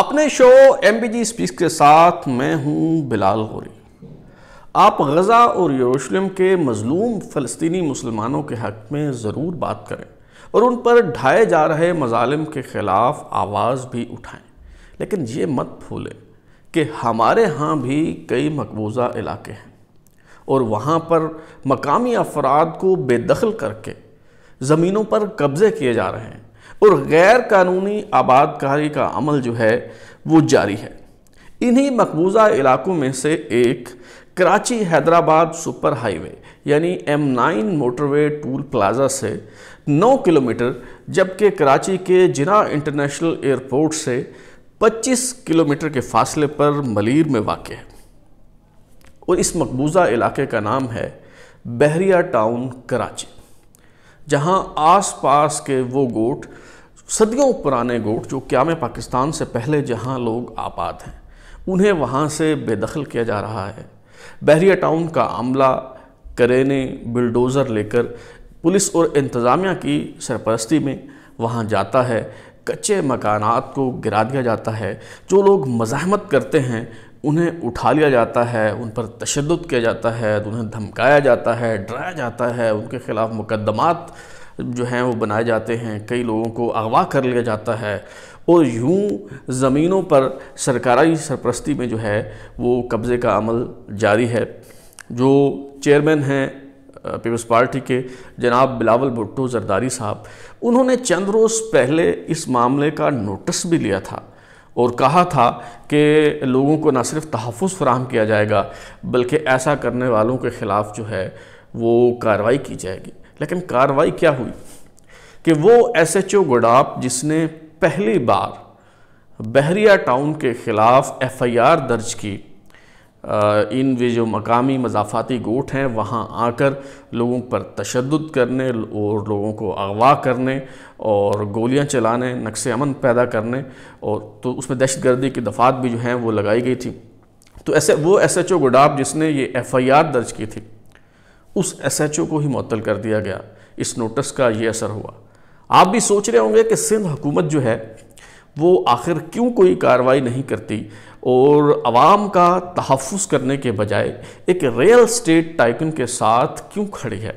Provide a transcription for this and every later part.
अपने show M B G speaks के साथ मैं हूं बिलाल गोरी आप गज़ा और यरूशलेम के मज़लूम फ़लस्तनी मुसलमानों के हक़ में ज़रूर बात करें और उन पर ढाए जा रहे मजालम के ख़िलाफ़ आवाज़ भी उठाएं लेकिन ये मत भूलें कि हमारे यहाँ भी कई मकबूज़ा इलाके हैं और वहाँ पर मकामी अफराद को बेदखल करके ज़मीनों पर कब्ज़े किए जा रहे हैं और गैर कानूनी आबादकारी का अमल जो है वो जारी है इन्हीं मकबूजा इलाकों में से एक कराची हैदराबाद सुपर हाईवे यानी M nine motorway toll plaza से 9 किलोमीटर जबकि कराची के जिना इंटरनेशनल एयरपोर्ट से 25 किलोमीटर के फासले पर मलिर में वाक़ है और इस मकबूजा इलाके का नाम है बहरिया टाउन कराची जहां आसपास के वो गोट सदियों पुराने गोट जो क्या में पाकिस्तान से पहले जहां लोग आबाद हैं उन्हें वहां से बेदखल किया जा रहा है बहरिया टाउन का अमला करेने बिलडोज़र लेकर पुलिस और इंतज़ामिया की सरपरस्ती में वहाँ जाता है कच्चे मकानात को गिरा दिया जाता है जो लोग मजामत करते हैं उन्हें उठा लिया जाता है उन पर तशद किया जाता है उन्हें धमकाया जाता है डराया जाता है उनके ख़िलाफ़ मुकदमात जो हैं वो बनाए जाते हैं कई लोगों को अगवा कर लिया जाता है और यूं ज़मीनों पर सरकारी सरप्रस्ती में जो है वो कब्ज़े का अमल जारी है जो चेयरमैन हैं पीपल्स पार्टी के जनाब बिलावल भुट्टो जरदारी साहब उन्होंने चंद रोज़ पहले इस मामले का नोटिस भी लिया था और कहा था कि लोगों को ना सिर्फ तहफ़ फ्राहम किया जाएगा बल्कि ऐसा करने वालों के ख़िलाफ़ जो है वो कार्रवाई की जाएगी लेकिन कार्रवाई क्या हुई कि वो एस एच ओ गुडाप जिसने पहली बार बहरिया टाउन के ख़िलाफ़ एफ़ आई आर दर्ज की इन वे जो मकामी मजाफाती गोट हैं वहाँ आकर लोगों पर तशद करने और लोगों को अगवा करने और गोलियाँ चलाने नक्श अमन पैदा करने और तो उसमें दहशत गर्दी की दफ़ात भी जो हैं वो लगाई गई थी तो ऐसे वो एस एच ओ गुडाब जिसने ये एफ़ आई आर दर्ज की थी उस एसएचओ को ही मअतल कर दिया गया इस नोटिस का ये असर हुआ आप भी सोच रहे होंगे कि सिंध हुकूमत जो है वो आखिर क्यों कोई कार्रवाई नहीं करती और आवाम का तहफ़ करने के बजाय एक रियल स्टेट टाइकन के साथ क्यों खड़ी है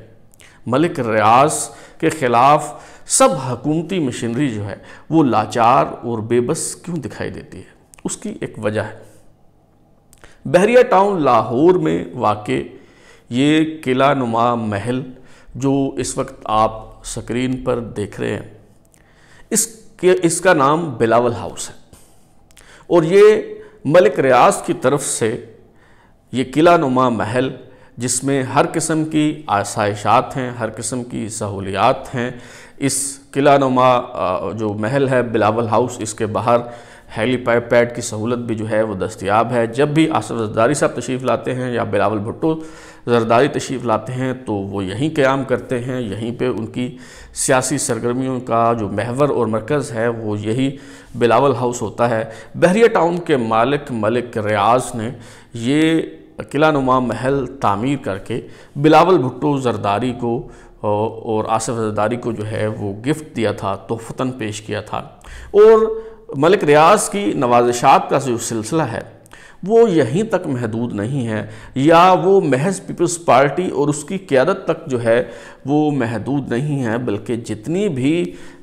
मलिक रियाज के ख़िलाफ़ सब हकूमती मशीनरी जो है वो लाचार और बेबस क्यों दिखाई देती है उसकी एक वजह है बहरिया टाउन लाहौर में वाक़ ये किला नुमा महल जो इस वक्त आप स्क्रीन पर देख रहे हैं इसके इसका नाम बिलावल हाउस है और ये मलिक रियाज की तरफ से ये किला नुमा महल जिसमें हर किस्म की आसाइशात हैं हर किस्म की सहूलियात हैं इस किला नुमा जो महल है बिलावल हाउस इसके बाहर हेलीपैड की सहूलत भी जो है वो दस्तियाब है जब भी आसफ जरदारी साहब तशरीफ़ लाते हैं या बिलावल भुट्टो जरदारी तशरीफ़ लाते हैं तो वो यहीं क्याम करते हैं यहीं पे उनकी सियासी सरगर्मियों का जो महवर और मरकज़ है वो यही बिलावल हाउस होता है बहरिया टाउन के मालिक मलिक रियाज ने ये किला नुमा महल तामीर करके बिलावल भुट्टो जरदारी को और आसफ़ जरदारी को जो है वो गिफ्ट दिया था तोहफ़ता पेश किया था और मलिक रियाज की नवाजशात का जो सिलसिला है वो यहीं तक महदूद नहीं है या वो महज पीपल्स पार्टी और उसकी क्यादत तक जो है वो महदूद नहीं है बल्कि जितनी भी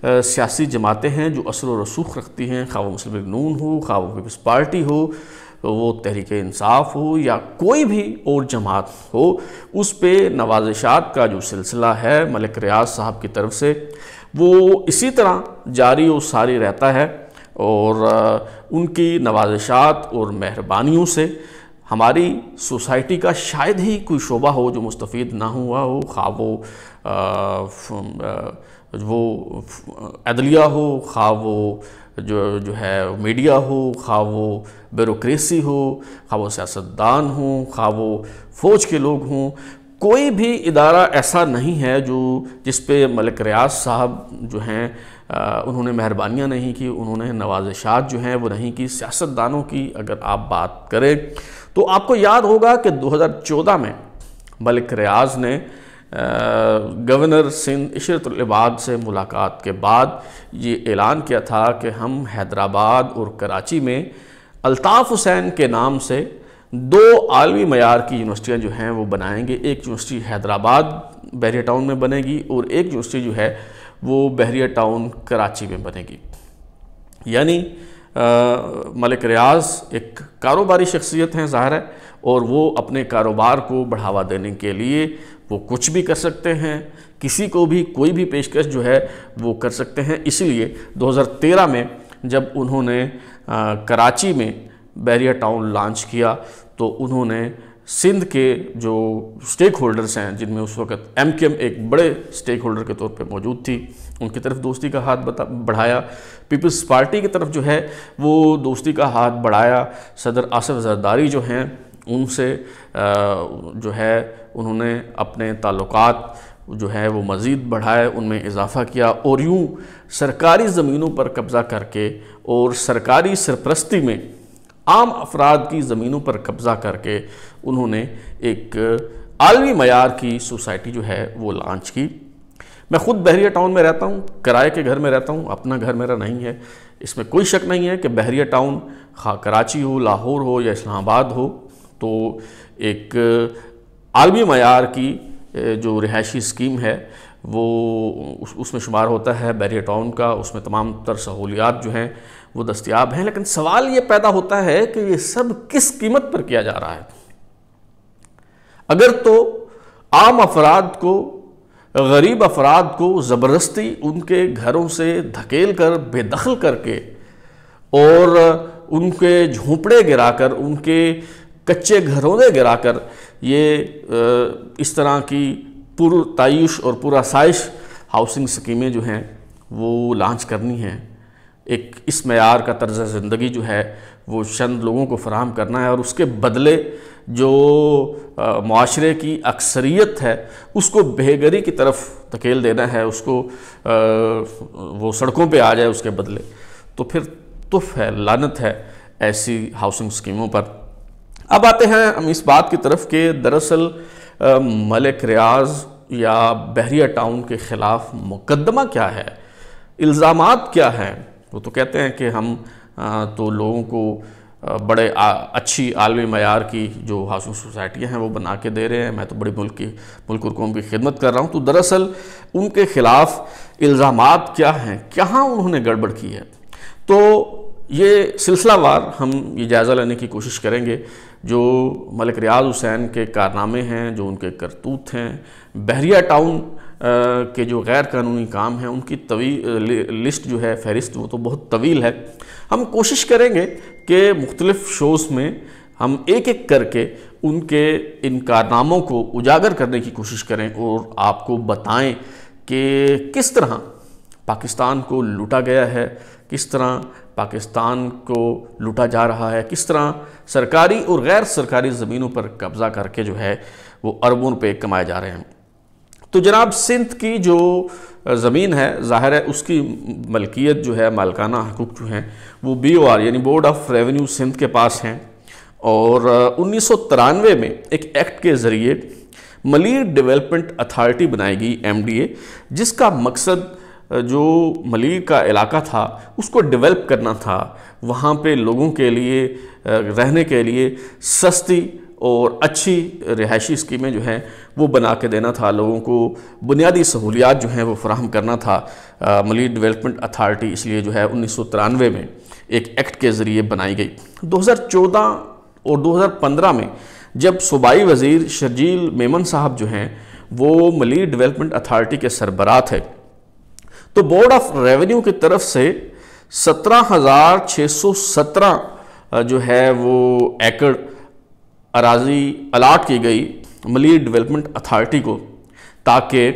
सियासी जमातें हैं जो असल रसूख रखती हैं खा वो मुस्लिम नून हो खा वो पीपल्स पार्टी हो वो तहरीक इंसाफ हो या कोई भी और जमात हो उस पर नवाजशात का जो सिलसिला है मलिक रियाज साहब की तरफ से वो इसी तरह जारी और सारी रहता है और उनकी नवाजशात और मेहरबानियों से हमारी सोसाइटी का शायद ही कोई शोबा हो जो मुस्तफ़ ना हुआ हो खा वो वो अदलिया हो खा वो जो जो है मीडिया हो खा वो ब्यूरोसी हो खा वो सियासतदान हो खा वो फ़ौज के लोग हों कोई भी इदारा ऐसा नहीं है जो जिस पे मलिक रियाज साहब जो हैं उन्होंने मेहरबानियाँ नहीं की उन्होंने नवाजशात जो हैं वो नहीं की सियासतदानों की अगर आप बात करें तो आपको याद होगा कि 2014 में मलिक रियाज ने गवर्नर सिंध इशरतलबाद से मुलाकात के बाद ये ऐलान किया था कि हम हैदराबाद और कराची में अलताफ़ हुसैन के नाम से दो आलमी मैार की यूनिवर्सिटियाँ जो हैं वो बनाएंगे एक यूनिवर्सिटी हैदराबाद बैरिया टाउन में बनेगी और एक यूनिवर्सिटी जो है वो बहरिया टाउन कराची में बनेगी यानी मलिक रियाज एक कारोबारी शख्सियत हैं ज़ाहिर है और वो अपने कारोबार को बढ़ावा देने के लिए वो कुछ भी कर सकते हैं किसी को भी कोई भी पेशकश जो है वो कर सकते हैं इसलिए 2013 में जब उन्होंने आ, कराची में बैरिया टाउन लॉन्च किया तो उन्होंने सिंध के जो स्टेक होल्डर्स हैं जिनमें उस वक्त एम के एम एक बड़े स्टेक होल्डर के तौर पे मौजूद थी उनकी तरफ दोस्ती का हाथ बता बढ़ाया पीपल्स पार्टी की तरफ जो है वो दोस्ती का हाथ बढ़ाया सदर आसफ जरदारी जो हैं उनसे जो है उन्होंने अपने ताल्लुक जो है वो मज़ीद बढ़ाए उनमें इजाफ़ा किया और यूँ सरकारी ज़मीनों पर कब्ज़ा करके और सरकारी सरप्रस्ती में आम अफराद की ज़मीनों पर कब्ज़ा करके उन्होंने एक आलमी मैार की सोसाइटी जो है वो लॉन्च की मैं ख़ुद बहरिया टाउन में रहता हूँ किराए के घर में रहता हूँ अपना घर मेरा नहीं है इसमें कोई शक नहीं है कि बहरिया टाउन खा कराची हो लाहौर हो या इस्लामाबाद हो तो एक आलमी मैार की जो रिहायशी स्कीम है वो उस, उसमें शुमार होता है बहरिया टाउन का उसमें तमाम तर सहूलियात जो हैं वो दस्तियाब हैं लेकिन सवाल ये पैदा होता है कि ये सब किस कीमत पर किया जा रहा है अगर तो आम अफराद को गरीब अफराद को ज़बरदस्ती उनके घरों से धकेल कर बेदखल करके और उनके झोंपड़े गिराकर उनके कच्चे घरों गिराकर ये इस तरह की पुर और पुरासाइश हाउसिंग स्कीमें जो हैं वो लॉन्च करनी हैं एक इस मैार का तर्ज ज़िंदगी जो है वो चंद लोगों को फराहम करना है और उसके बदले जो माशरे की अक्सरियत है उसको बेहगरी की तरफ धकेल देना है उसको आ, वो सड़कों पे आ जाए उसके बदले तो फिर तुफ है लानत है ऐसी हाउसिंग स्कीमों पर अब आते हैं हम इस बात की तरफ कि दरअसल मलिक रियाज या बहरिया टाउन के ख़िलाफ़ मुकदमा क्या है इल्ज़ाम क्या हैं वो तो कहते हैं कि हम तो लोगों को बड़े आ, अच्छी आलमी मैार की जो हाउसिंग सोसाइटियाँ हैं वो बना के दे रहे हैं मैं तो बड़ी मुल्क की मुल्क और कौम की खिदमत कर रहा हूँ तो दरअसल उनके ख़िलाफ़ इल्ज़ाम क्या हैं कहाँ उन्होंने गड़बड़ की है तो ये सिलसिलावार हम ये जायज़ा लेने की कोशिश करेंगे जो मलिक रियाज हुसैन के कारनामे हैं जो उनके करतूत हैं बहरिया टाउन के जो गैर कानूनी काम हैं उनकी तवी लिस्ट जो है फहरिस्त वो तो बहुत तवील है हम कोशिश करेंगे कि मुख्तलिफ़ शोज़ में हम एक एक करके उनके इन कारनामों को उजागर करने की कोशिश करें और आपको बताएं कि किस तरह पाकिस्तान को लूटा गया है किस तरह पाकिस्तान को लूटा जा रहा है किस तरह सरकारी और गैर सरकारी ज़मीनों पर कब्ज़ा करके जो है वो अरबों रुपये कमाए जा रहे हैं तो जनाब सिंध की जो ज़मीन है ज़ाहिर है उसकी मलकियत जो है मालकाना हकूक जो हैं वो बी ओ आर यानी बोर्ड ऑफ रेवेन्यू सिंध के पास हैं और उन्नीस में एक एक्ट के ज़रिए मलिर डेवलपमेंट अथॉरिटी बनाएगी एम डी ए जिसका मकसद जो मलिर का इलाका था उसको डेवलप करना था वहाँ पे लोगों के लिए रहने के लिए सस्ती और अच्छी रिहायशी स्कीमें जो हैं वो बना के देना था लोगों को बुनियादी सहूलियात जो हैं वो फ्राहम करना था मली डेवलपमेंट अथार्टी इसलिए जो है उन्नीस में एक एक्ट के ज़रिए बनाई गई 2014 और 2015 में जब सूबाई वज़ीर शर्जील मेमन साहब जो हैं वो मली डेवलपमेंट अथार्टी के सरबराह थे तो बोर्ड ऑफ रेवेन्यू की तरफ से सत्रह हज़ार छः सौ सत्रह जो है वो एकड़ अराजी अलाट की गई मली डेवलपमेंट अथॉरिटी को ताकि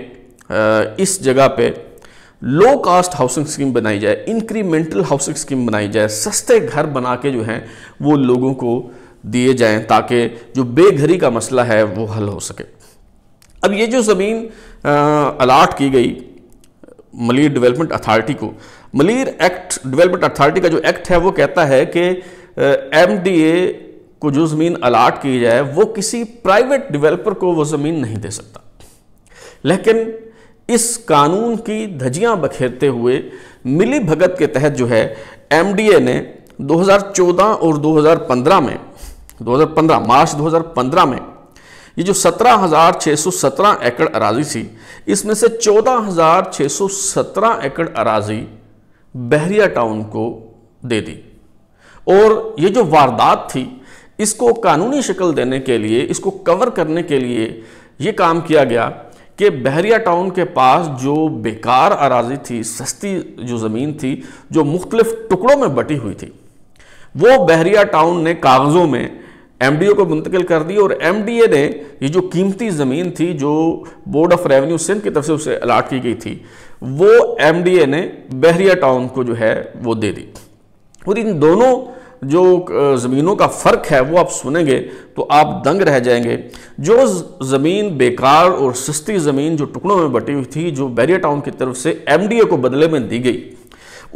इस जगह पे लो कास्ट हाउसिंग स्कीम बनाई जाए इंक्रीमेंटल हाउसिंग स्कीम बनाई जाए सस्ते घर बना के जो हैं वो लोगों को दिए जाएं ताकि जो बेघरी का मसला है वो हल हो सके अब ये जो ज़मीन अलाट की गई मलिर डेवलपमेंट अथॉरिटी को मलिर एक्ट डेवलपमेंट अथॉरिटी का जो एक्ट है वो कहता है कि एम डी ए को जो ज़मीन अलाट की जाए वो किसी प्राइवेट डेवलपर को वो ज़मीन नहीं दे सकता लेकिन इस कानून की धजियां बखेरते हुए मिली भगत के तहत जो है एमडीए ने 2014 और 2015 में 2015 मार्च 2015 में ये जो 17,617 एकड़ अराजी थी इसमें से 14,617 एकड़ अराजी बहरिया टाउन को दे दी और ये जो वारदात थी इसको कानूनी शक्ल देने के लिए इसको कवर करने के लिए ये काम किया गया कि बहरिया टाउन के पास जो बेकार अराजी थी सस्ती जो ज़मीन थी जो मुख्तलिफ टुकड़ों में बटी हुई थी वो बहरिया टाउन ने कागज़ों में एम को मुंतकिल कर दी और एम ने ये जो कीमती ज़मीन थी जो बोर्ड ऑफ रेवेन्यू सिंध की तरफ से उसे अलाट की गई थी वो एम ने बहरिया टाउन को जो है वो दे दी और इन दोनों जो ज़मीनों का फ़र्क है वो आप सुनेंगे तो आप दंग रह जाएंगे जो ज़मीन बेकार और सस्ती ज़मीन जो टुकड़ों में बटी हुई थी जो बैरिया टाउन की तरफ से एमडीए को बदले में दी गई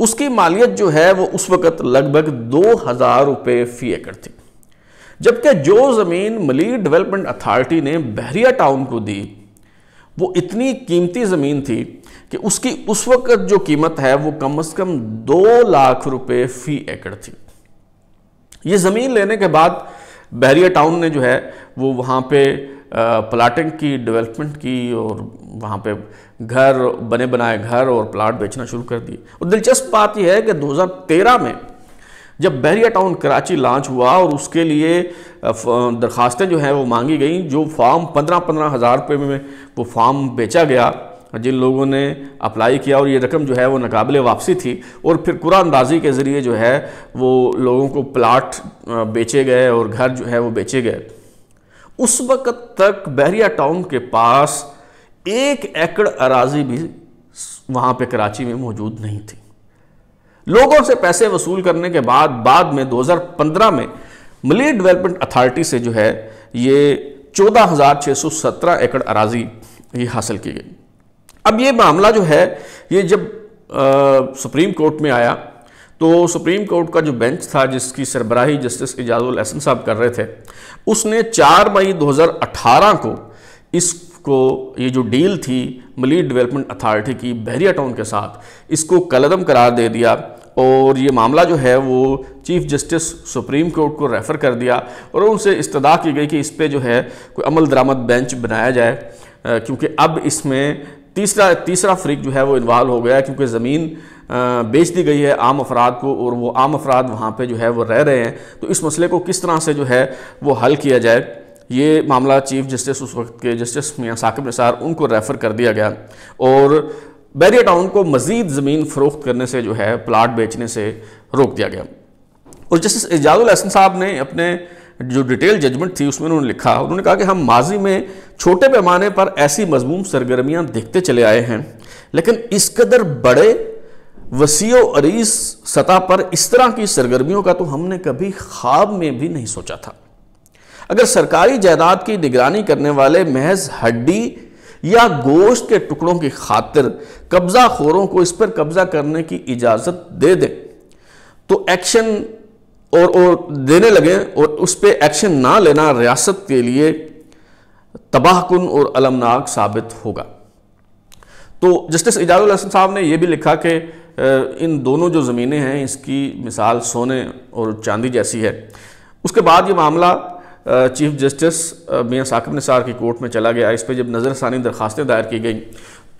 उसकी मालियत जो है वो उस वक़्त लगभग दो हज़ार रुपये फ़ी एकड़ थी जबकि जो ज़मीन मली डेवलपमेंट अथॉरिटी ने बहरिया टाउन को दी वो इतनी कीमती ज़मीन थी कि उसकी उस वक़्त जो कीमत है वो कम अज़ कम दो लाख रुपए फ़ी एकड़ थी ये ज़मीन लेने के बाद बहरिया टाउन ने जो है वो वहाँ पे प्लाटिंग की डेवलपमेंट की और वहाँ पे घर बने बनाए घर और प्लाट बेचना शुरू कर दिए और दिलचस्प बात यह है कि 2013 में जब बहरिया टाउन कराची लॉन्च हुआ और उसके लिए दरखास्तें जो हैं वो मांगी गई जो फार्म पंद्रह पंद्रह हज़ार रुपये में वो फार्म बेचा गया जिन लोगों ने अप्लाई किया और ये रकम जो है वो नाकबले वापसी थी और फिर कुरानदाजी के ज़रिए जो है वो लोगों को प्लाट बेचे गए और घर जो है वो बेचे गए उस वक़्त तक बहरिया टाउन के पास एक एकड़ अराजी भी वहाँ पे कराची में मौजूद नहीं थी लोगों से पैसे वसूल करने के बाद बाद में 2015 में मले डेवलपमेंट अथॉरिटी से जो है ये 14,617 एकड़ अराजी ये हासिल की गई अब ये मामला जो है ये जब आ, सुप्रीम कोर्ट में आया तो सुप्रीम कोर्ट का जो बेंच था जिसकी सरबराही जस्टिस इजाजुल एहसन साहब कर रहे थे उसने 4 मई 2018 को इसको ये जो डील थी मलीड डेवलपमेंट अथॉरिटी की बहरिया टाउन के साथ इसको कलदम करार दे दिया और ये मामला जो है वो चीफ जस्टिस सुप्रीम कोर्ट को रेफ़र कर दिया और उनसे इस्तदा की गई कि इस पर जो है कोई अमल दरामद बेंच बनाया जाए क्योंकि अब इसमें तीसरा तीसरा फ्रिक जो है वो इन्वाल्व हो गया क्योंकि ज़मीन बेच दी गई है आम अफराद को और वो आम अफराद वहाँ पे जो है वो रह रहे हैं तो इस मसले को किस तरह से जो है वो हल किया जाए ये मामला चीफ जस्टिस उस वक्त के जस्टिस मियाँ साकिब निसार उनको रेफ़र कर दिया गया और बैरिया टाउन को मज़ीद ज़मीन फ़रोख्त करने से जो है प्लाट बेचने से रोक दिया गया और जस्टिस एजाजुल हसन साहब ने अपने जो डिटेल जजमेंट थी उसमें उन्होंने लिखा उन्होंने कहा कि हम माजी में छोटे पैमाने पर ऐसी मजमूम सरगर्मियाँ देखते चले आए हैं लेकिन इस कदर बड़े वसी अरीस सतह पर इस तरह की सरगर्मियों का तो हमने कभी ख्वाब में भी नहीं सोचा था अगर सरकारी जायदाद की निगरानी करने वाले महज हड्डी या गोश्त के टुकड़ों की खातिर कब्जा खोरों को इस पर कब्जा करने की इजाज़त दे दें तो एक्शन और और देने लगे और उस पर एक्शन ना लेना रियासत के लिए तबाहकुन और अलमनाक साबित होगा तो जस्टिस इजाजुल हसन साहब ने यह भी लिखा कि इन दोनों जो ज़मीनें हैं इसकी मिसाल सोने और चांदी जैसी है उसके बाद ये मामला चीफ जस्टिस मियाँ साकिब निसार की कोर्ट में चला गया इस पर जब नज़रसानी दरख्वास्तें दायर की गई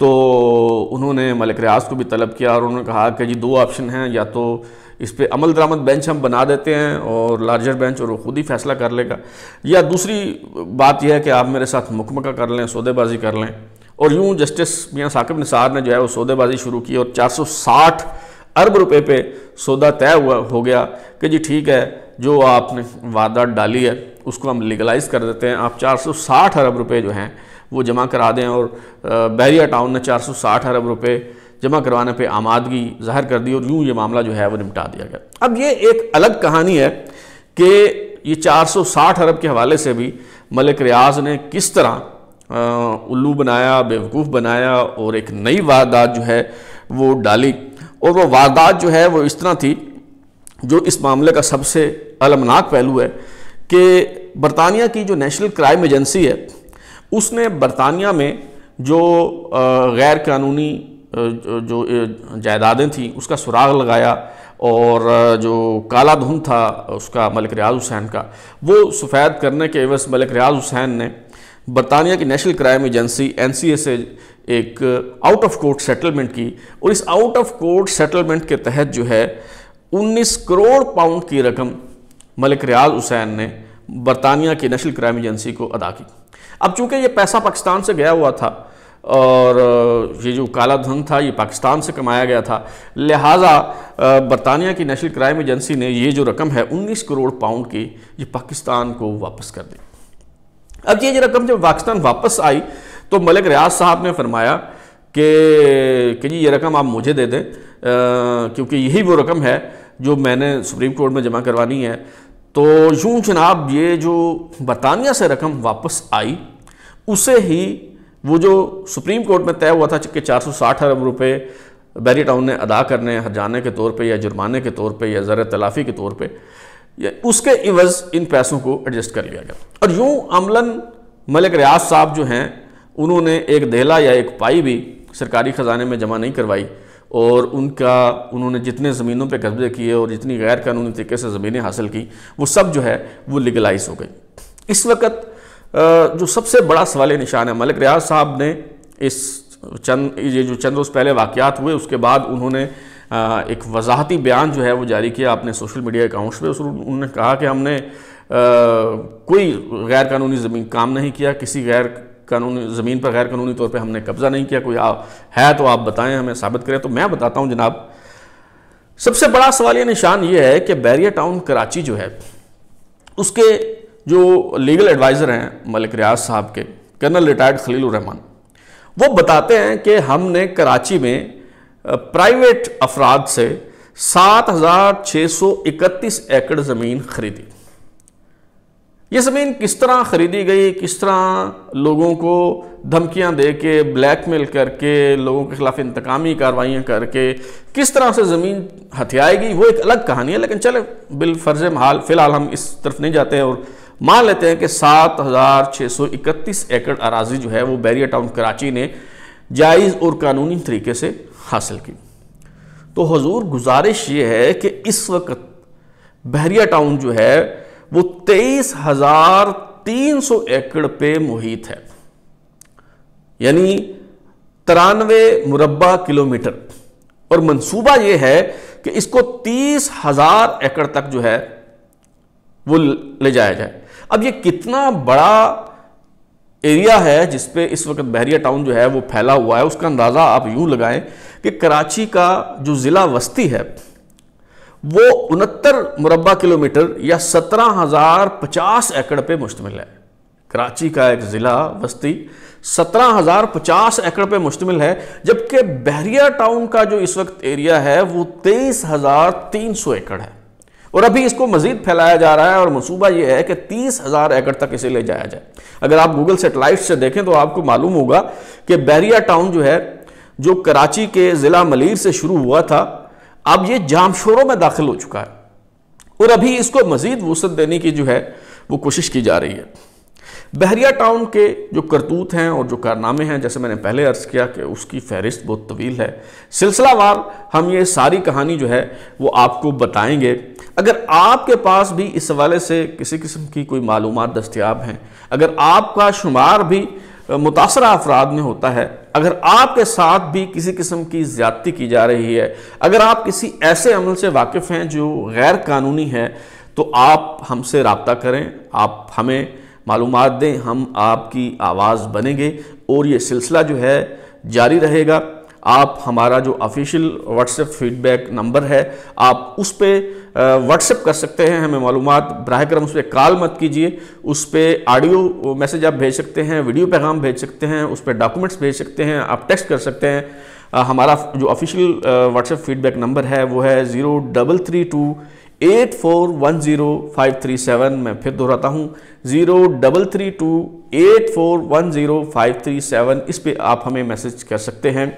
तो उन्होंने मलिक रियाज को भी तलब किया और उन्होंने कहा कि जी दो ऑप्शन हैं या तो इस पर अमल दरामद बेंच हम बना देते हैं और लार्जर बेंच और वो खुद ही फैसला कर लेगा या दूसरी बात यह है कि आप मेरे साथ मुकमका कर लें सौदेबाजी कर लें और यूँ जस्टिस मियाँ साकिब निसार ने जो है वो सौदेबाजी शुरू की और 460 अरब रुपए पे सौदा तय हुआ हो गया कि जी ठीक है जो आपने वारदात डाली है उसको हम लीगलाइज कर देते हैं आप साठ अरब रुपये जो हैं वो जमा करा दें और बैरिया टाउन ने 460 अरब रुपए जमा करवाने पे आमादगी जाहिर कर दी और यूँ ये मामला जो है वो निपटा दिया गया अब ये एक अलग कहानी है कि ये 460 अरब के हवाले से भी मलिक रियाज ने किस तरह उल्लू बनाया बेवकूफ़ बनाया और एक नई वारदात जो है वो डाली और वो वारदात जो है वो इस तरह थी जो इस मामले का सबसे अलमनाक पहलू है कि बरतानिया की जो नेशनल क्राइम एजेंसी है उसने बरतानिया में जो गैर कानूनी जो जायदादें थीं उसका सुराग लगाया और जो काला धुन था उसका मलिक रियाज हुसैन का वो सफ़ैद करने के एवज मलिक रियाज हुसैन ने बरतानिया की नेशनल क्राइम एजेंसी एन से एक आउट ऑफ कोर्ट सेटलमेंट की और इस आउट ऑफ कोर्ट सेटलमेंट के तहत जो है 19 करोड़ पाउंड की रकम मलिक रियाज हुसैन ने बरतानिया की नेशनल क्राइम एजेंसी को अदा की अब चूंकि ये पैसा पाकिस्तान से गया हुआ था और ये जो काला धन था ये पाकिस्तान से कमाया गया था लिहाजा बरतानिया की नेशनल क्राइम एजेंसी ने ये जो रकम है 19 करोड़ पाउंड की ये पाकिस्तान को वापस कर दी अब ये जो रकम जब पाकिस्तान वापस आई तो मलिक रियाज साहब ने फरमाया कि कि जी ये रकम आप मुझे दे दें क्योंकि यही वो रकम है जो मैंने सुप्रीम कोर्ट में जमा करवानी है तो यूं जनाब ये जो बरतानिया से रकम वापस आई उसे ही वो जो सुप्रीम कोर्ट में तय हुआ था कि 460 अरब रुपए बैरी टाउन ने अदा करने जाने के तौर पे या जुर्माने के तौर पे या ज़र तलाफ़ी के तौर पर उसके इवज़ इन पैसों को एडजस्ट कर लिया गया और यूँ अमलन मलिक रियाज साहब जो हैं उन्होंने एक देला या एक पाई भी सरकारी ख़जाने में जमा नहीं करवाई और उनका उन्होंने जितने ज़मीनों पे कब्ज़े किए और जितनी गैर कानूनी तरीके से ज़मीनें हासिल की वो सब जो है वो लीगलाइज हो गई इस वक्त जो सबसे बड़ा सवाल निशान है मलिक रियाज साहब ने इस चंद ये जो चंद रोज़ पहले वाक़ात हुए उसके बाद उन्होंने एक वजाहती बयान जो है वो जारी किया अपने सोशल मीडिया अकाउंट्स पर उन्होंने कहा कि हमने कोई गैर कानूनी ज़मीन काम नहीं किया किसी गैर कानूनी ज़मीन पर गैर कानूनी तौर पर हमने कब्ज़ा नहीं किया कोई आ, है तो आप बताएं हमें साबित करें तो मैं बताता हूँ जनाब सबसे बड़ा सवाल यह निशान ये है कि बैरिया टाउन कराची जो है उसके जो लीगल एडवाइज़र हैं मलिक रियाज साहब के कर्नल रिटायर्ड रहमान वो बताते हैं कि हमने कराची में प्राइवेट अफराद से सात हज़ार छः सौ इकतीस एकड़ ज़मीन खरीदी ये ज़मीन किस तरह ख़रीदी गई किस तरह लोगों को धमकियां दे के ब्लैकमेल करके लोगों के ख़िलाफ़ इंतकामी कार्रवाइयाँ करके किस तरह से ज़मीन हथियाई गई वो एक अलग कहानी है लेकिन चले बिल फर्ज हाल फ़िलहाल हम इस तरफ नहीं जाते हैं और मान लेते हैं कि सात हज़ार छः सौ इकतीस एकड़ अराजी जो है वो बैरिया टाउन कराची ने जायज़ और कानूनी तरीके से हासिल की तो हजूर गुजारिश ये है कि इस वक्त बहरिया टाउन जो है वो तेईस हजार तीन सौ एकड़ पे मुहित है यानी तिरानवे मुरबा किलोमीटर और मंसूबा ये है कि इसको तीस हजार एकड़ तक जो है वो ले जाया जाए अब ये कितना बड़ा एरिया है जिसपे इस वक्त बहरिया टाउन जो है वो फैला हुआ है उसका अंदाज़ा आप यूं लगाएं कि कराची का जो ज़िला वस्ती है वो उनहत्तर मुरबा किलोमीटर या सत्रह हज़ार पचास एकड़ पे मुश्तमिल है कराची का एक ज़िला बस्ती सत्रह हज़ार पचास एकड़ पे मुश्तमिल है जबकि बहरिया टाउन का जो इस वक्त एरिया है वो तेईस हज़ार तीन सौ एकड़ है और अभी इसको मजीद फैलाया जा रहा है और मनसूबा यह है कि तीस हज़ार एकड़ तक इसे ले जाया जाए अगर आप गूगल सेटेलाइट से देखें तो आपको मालूम होगा कि बहरिया टाउन जो है जो कराची के ज़िला मलिर से शुरू हुआ था अब ये जाम शोरों में दाखिल हो चुका है और अभी इसको मज़ीद वसत देने की जो है वो कोशिश की जा रही है बहरिया टाउन के जो करतूत हैं और जो कारनामे हैं जैसे मैंने पहले अर्ज़ किया कि उसकी फहरिस्त बहुत तवील है सिलसिलावार हम ये सारी कहानी जो है वो आपको बताएंगे अगर आपके पास भी इस हवाले से किसी किस्म की कोई मालूम दस्तियाब हैं अगर आपका शुमार भी मुतासर अफराद में होता है अगर आपके साथ भी किसी किस्म की ज्यादती की जा रही है अगर आप किसी ऐसे अमल से वाकिफ़ हैं जो गैर कानूनी है तो आप हमसे रबता करें आप हमें मालूम दें हम आपकी आवाज़ बनेंगे और ये सिलसिला जो है जारी रहेगा आप हमारा जो ऑफिशियल व्हाट्सएप फीडबैक नंबर है आप उस पर व्हाट्सएप कर सकते हैं हमें मालूम बरह करम उस पर कॉल मत कीजिए उस पर आडियो मैसेज आप भेज सकते हैं वीडियो पैगाम भेज सकते हैं उस पर डॉक्यूमेंट्स भेज सकते हैं आप टेक्स्ट कर सकते हैं आ, हमारा जो ऑफिशियल व्हाट्सएप फीडबैक नंबर है वो है zero double three two eight four one zero five three seven मैं फिर दोहराता हूँ zero double three two eight four one zero five three seven इस पर आप हमें मैसेज कर सकते हैं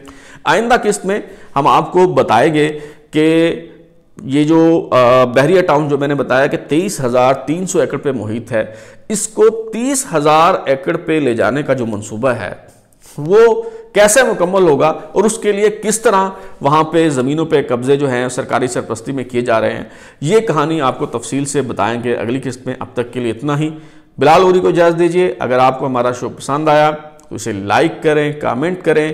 आइंदा किस्त में हम आपको बताएंगे कि ये जो बहरिया टाउन जो मैंने बताया कि तेईस हज़ार तीन सौ एकड़ पे मोहित है इसको तीस हज़ार एकड़ पे ले जाने का जो मंसूबा है वो कैसे मुकम्मल होगा और उसके लिए किस तरह वहाँ पे ज़मीनों पे कब्ज़े जो हैं सरकारी सरपरस्ती में किए जा रहे हैं ये कहानी आपको तफसील से बताएंगे अगली किस्त में अब तक के लिए इतना ही बिलाल उरी को इजाज़ दीजिए अगर आपको हमारा शो पसंद आया तो इसे लाइक करें कमेंट करें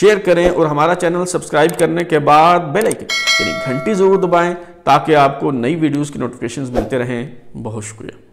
शेयर करें और हमारा चैनल सब्सक्राइब करने के बाद बेल आइकन यानी घंटी ज़रूर दबाएं ताकि आपको नई वीडियोस की नोटिफिकेशंस मिलते रहें बहुत शुक्रिया